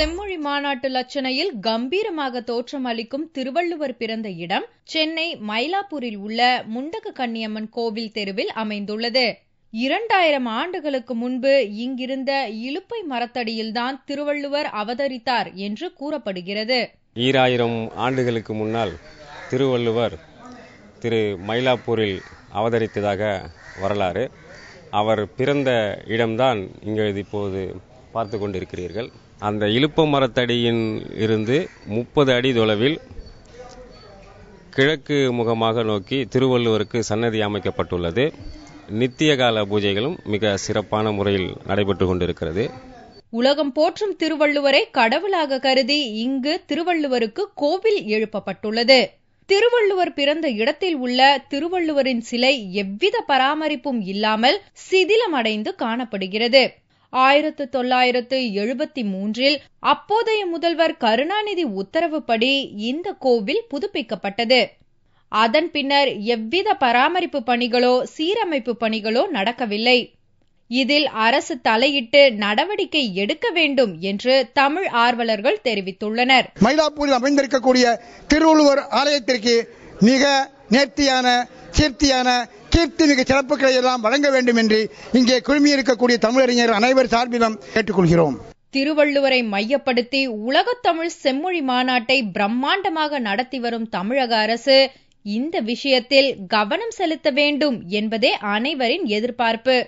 செம்மொழி மாநாட்டு லட்சணையில் கம்பீரமாக தோற்றம் அளிக்கும் திருவள்ளுவர் பிறந்த இடம் சென்னை மயிலாப்பூரில் உள்ள முண்டக கன்னியம்மன் கோவில் தெருவில் அமைந்துள்ளது இரண்டாயிரம் ஆண்டுகளுக்கு முன்பு இங்கிருந்த இழுப்பை மரத்தடியில்தான் திருவள்ளுவர் அவதரித்தார் என்று கூறப்படுகிறது ஈராயிரம் ஆண்டுகளுக்கு முன்னால் திருவள்ளுவர் திரு மயிலாப்பூரில் அவதரித்ததாக வரலாறு அவர் பிறந்த இடம்தான் இங்கே இப்போது பார்த்து கொண்டிருக்கிறீர்கள் அந்த இழுப்ப மரத்தடியின் இருந்து முப்பது அடி தொலைவில் கிழக்கு முகமாக நோக்கி திருவள்ளுவருக்கு சன்னதி அமைக்கப்பட்டுள்ளது நித்திய கால பூஜைகளும் மிக சிறப்பான முறையில் நடைபெற்று கொண்டிருக்கிறது உலகம் போற்றும் திருவள்ளுவரை கடவுளாக கருதி இங்கு திருவள்ளுவருக்கு கோவில் எழுப்பப்பட்டுள்ளது திருவள்ளுவர் பிறந்த இடத்தில் உள்ள திருவள்ளுவரின் சிலை எவ்வித பராமரிப்பும் இல்லாமல் சிதிலமடைந்து காணப்படுகிறது ஆயிரத்து தொள்ளாயிரத்து எழுபத்தி மூன்றில் அப்போதைய முதல்வர் கருணாநிதி உத்தரவுப்படி இந்த கோவில் புதுப்பிக்கப்பட்டது அதன் பின்னர் எவ்வித பராமரிப்பு பணிகளோ சீரமைப்பு பணிகளோ நடக்கவில்லை இதில் அரசு தலையிட்டு நடவடிக்கை எடுக்க வேண்டும் என்று தமிழ் ஆர்வலர்கள் தெரிவித்துள்ளனர் மயிலாப்பூரில் அமைந்திருக்கக்கூடிய திருவள்ளுவர் ஆலயத்திற்கு மிக நேர்த்தியான சீர்த்தியான கீர்த்தி சிறப்புகளை எல்லாம் வழங்க வேண்டும் என்று இங்கே குழுமியிருக்கக்கூடிய தமிழறிஞர் அனைவர் சார்பிலும் கேட்டுக்கொள்கிறோம் திருவள்ளுவரை மையப்படுத்தி உலகத்தமிழ் செம்மொழி மாநாட்டை பிரம்மாண்டமாக நடத்தி வரும் தமிழக அரசு இந்த விஷயத்தில் கவனம் செலுத்த வேண்டும் என்பதே அனைவரின் எதிர்பார்ப்பு